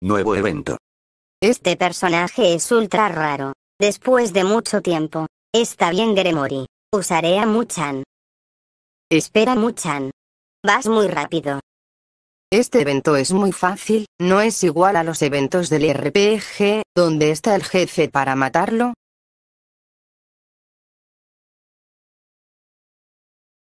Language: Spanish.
Nuevo evento. Este personaje es ultra raro. Después de mucho tiempo. Está bien Gremori. Usaré a Muchan. Espera Muchan. Vas muy rápido. Este evento es muy fácil, no es igual a los eventos del RPG, donde está el jefe para matarlo,